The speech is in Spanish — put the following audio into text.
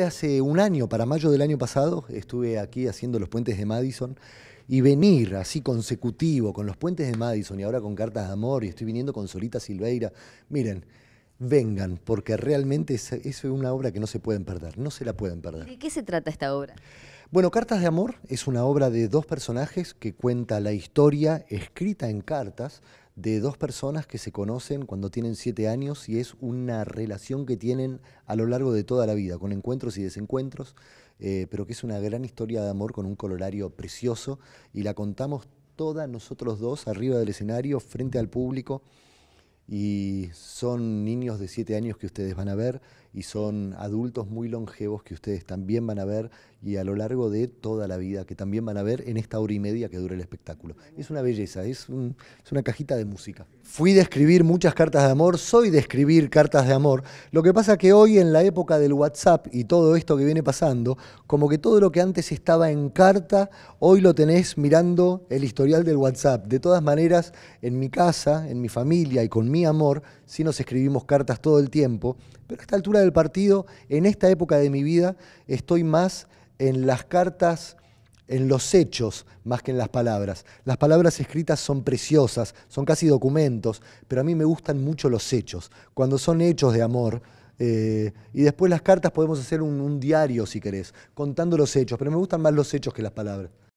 hace un año, para mayo del año pasado, estuve aquí haciendo los puentes de Madison y venir así consecutivo con los puentes de Madison y ahora con Cartas de Amor y estoy viniendo con Solita Silveira, miren, vengan, porque realmente es, es, una obra que no se pueden perder, no se la pueden perder. ¿De qué se trata esta obra? Bueno, Cartas de Amor es una obra de dos personajes que cuenta la historia escrita en cartas de dos personas que se conocen cuando tienen siete años y es una relación que tienen a lo largo de toda la vida, con encuentros y desencuentros, eh, pero que es una gran historia de amor con un colorario precioso y la contamos todas nosotros dos arriba del escenario, frente al público y son niños de 7 años que ustedes van a ver y son adultos muy longevos que ustedes también van a ver y a lo largo de toda la vida que también van a ver en esta hora y media que dura el espectáculo. Es una belleza, es, es una cajita de música. Fui de escribir muchas cartas de amor, soy de escribir cartas de amor. Lo que pasa que hoy en la época del WhatsApp y todo esto que viene pasando, como que todo lo que antes estaba en carta, hoy lo tenés mirando el historial del WhatsApp. De todas maneras, en mi casa, en mi familia y conmigo, mi amor, sí nos escribimos cartas todo el tiempo, pero a esta altura del partido, en esta época de mi vida, estoy más en las cartas en los hechos más que en las palabras. Las palabras escritas son preciosas, son casi documentos, pero a mí me gustan mucho los hechos, cuando son hechos de amor. Eh, y después las cartas podemos hacer un, un diario, si querés, contando los hechos, pero me gustan más los hechos que las palabras.